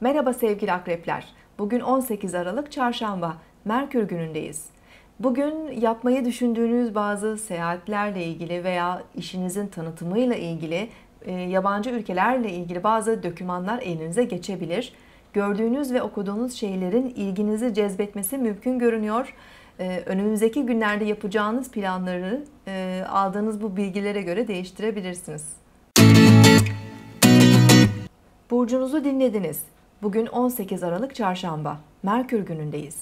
Merhaba sevgili akrepler. Bugün 18 Aralık Çarşamba, Merkür günündeyiz. Bugün yapmayı düşündüğünüz bazı seyahatlerle ilgili veya işinizin tanıtımıyla ilgili, e, yabancı ülkelerle ilgili bazı dokümanlar elinize geçebilir. Gördüğünüz ve okuduğunuz şeylerin ilginizi cezbetmesi mümkün görünüyor. E, önümüzdeki günlerde yapacağınız planları e, aldığınız bu bilgilere göre değiştirebilirsiniz. Burcunuzu dinlediniz. Bugün 18 Aralık Çarşamba, Merkür günündeyiz.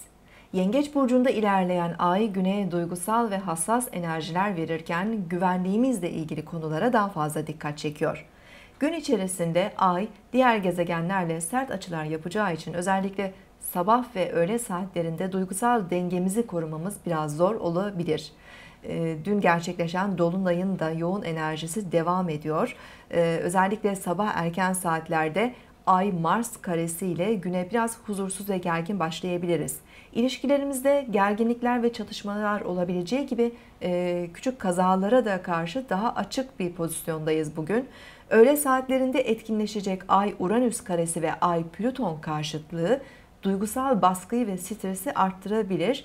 Yengeç burcunda ilerleyen ay güneye duygusal ve hassas enerjiler verirken güvenliğimizle ilgili konulara daha fazla dikkat çekiyor. Gün içerisinde ay diğer gezegenlerle sert açılar yapacağı için özellikle sabah ve öğle saatlerinde duygusal dengemizi korumamız biraz zor olabilir. Ee, dün gerçekleşen dolunayın da yoğun enerjisi devam ediyor. Ee, özellikle sabah erken saatlerde Ay Mars karesi ile güne biraz huzursuz ve gergin başlayabiliriz. İlişkilerimizde gerginlikler ve çatışmalar olabileceği gibi e, küçük kazalara da karşı daha açık bir pozisyondayız bugün. Öğle saatlerinde etkinleşecek Ay Uranüs karesi ve Ay Plüton karşıtlığı duygusal baskıyı ve stresi arttırabilir